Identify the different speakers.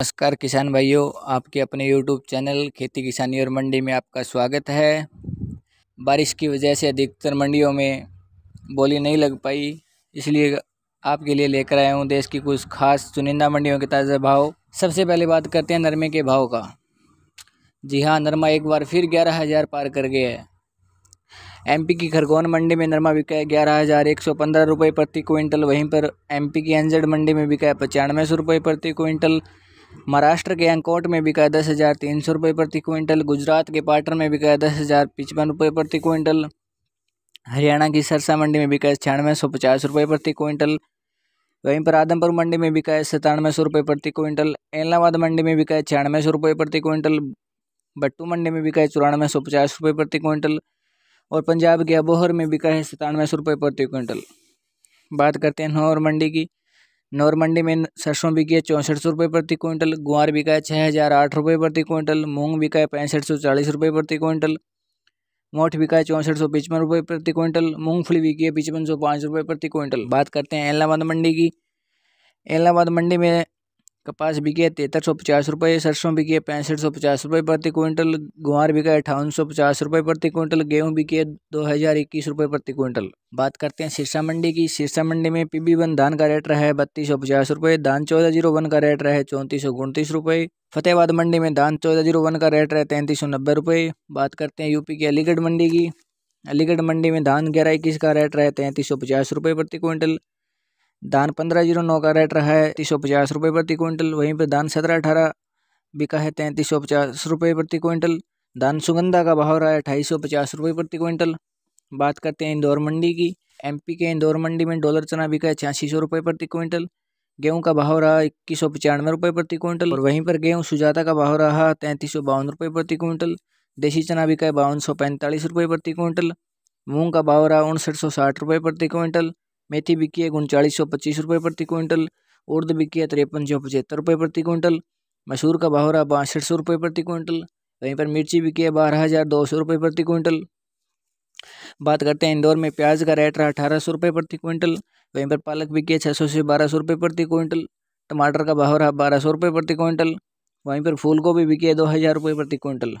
Speaker 1: नमस्कार किसान भाइयों आपके अपने यूट्यूब चैनल खेती किसानी और मंडी में आपका स्वागत है बारिश की वजह से अधिकतर मंडियों में बोली नहीं लग पाई इसलिए आपके लिए लेकर आया हूँ देश की कुछ खास चुनिंदा मंडियों के ताज़ा भाव सबसे पहले बात करते हैं नरमे के भाव का जी हाँ नरमा एक बार फिर ग्यारह हज़ार पार कर गया है एम की खरगोन मंडी में नरमा बिका है ग्यारह हज़ार एक सौ पंद्रह रुपये प्रति क्विंटल वहीं पर एम की एनजेड मंडी में बिका है पचानवे सौ रुपये प्रति क्विंटल महाराष्ट्र के अंकोट में बिका दस हज़ार तीन सौ रुपये प्रति क्विंटल गुजरात के पाटन में बिका दस हज़ार पचपन रुपये प्रति क्विंटल हरियाणा की सरसा मंडी में बिका छियानवे सौ पचास रुपये प्रति क्विंटल वहीं पर आदमपुर मंडी में बिका सतानवे सौ रुपये प्रति क्विंटल एलाहाबाद मंडी में बिका छियानवे सौ रुपये प्रति क्विंटल बट्टू मंडी में बिका चौरानवे सौ पचास रुपये प्रति क्विंटल और पंजाब के अबोहर में बिका है सतानवे सौ रुपये प्रति क्विंटल बात करते हैं नौर मंडी की मंडी में सरसों बिकी चौंसठ सौ रुपये प्रति क्विंटल ग्वार बिका छः हज़ार आठ रुपये प्रति क्विंटल मूंग बिका पैंसठ सौ चालीस रुपये प्रति क्विंटल मोठ बिका चौंसठ सौ पचपन रुपये प्रति क्विंटल मूंगफली बिकी है पचपन सौ पाँच रुपये प्रति क्विंटल बात करते हैं एलाहाबाद मंडी की एलाहाबाद मंडी में कपास बिके तिहत्तर सौ पचास रुपये सरसों बिके पैंसठ सौ पचास रुपये प्रति क्विंटल गुआर बिका अठावन सौ पचास रुपये प्रति क्विंटल गेहूं बिके दो हज़ार इक्कीस रुपये प्रति क्विंटल बात करते हैं सिरसा मंडी की सिरसा मंडी में पीबी वन धान का रेट रहा है बत्तीस सौ पचास रुपये धान चौदह जीरो वन का रेट रहा है चौंतीस सौ उनतीस रुपये फतेहाबाद मंडी में धान चौदह जीरो वन का रेट रहा है तैंतीस सौ नब्बे रुपये बात करते हैं यूपी की अलीगढ़ मंडी की अलीगढ़ मंडी में धान ग्यारह इक्कीस का रेट रहा है तैंतीस सौ पचास रुपये प्रति क्विंटल धान पंद्रह जीरो नौ का रेट रहा है तीन सौ पचास रुपये प्रति क्विंटल वहीं पर धान सत्रह अठारह बिका है तैंतीस सौ पचास रुपये प्रति क्विंटल धान सुगंधा का भाव रहा है अठाईस सौ पचास रुपये प्रति क्विंटल बात करते हैं इंदौर मंडी की एमपी के इंदौर मंडी में डॉलर चना बिका है छियासी सौ रुपये प्रति क्विंटल गेहूं का भाव रहा इक्कीस सौ पचानवे रुपये प्रति क्विंटल और वहीं पर गेहूं सुजाता का भाव रहा तैंतीस सौ बावन रुपये प्रति क्विंटल देसी चना बिका है बावन सौ पैंतालीस रुपये प्रति क्विंटल मूंग का भाव रहा उनसठ सौ साठ रुपये प्रति क्विंटल मेथी बिकी है उनचालीस सौ पच्चीस रुपये प्रति क्विंटल उर्द बिकी है तिरपन सौ पचहत्तर रुपये प्रति क्विंटल मसूर का भाव रहा बासठ सौ रुपये प्रति क्विंटल वहीं पर मिर्ची बिकी है बारह हज़ार दो सौ रुपये प्रति क्विंटल बात करते हैं इंदौर में प्याज का रेट रहा अठारह सौ रुपये प्रति क्विंटल वहीं पर पालक बिकी है छः सौ से बारह सौ रुपये प्रति क्विंटल टमाटर का भाव रहा बारह सौ रुपये प्रति क्विंटल वहीं पर फूल गोभी बिकी है दो हज़ार रुपये प्रति क्विंटल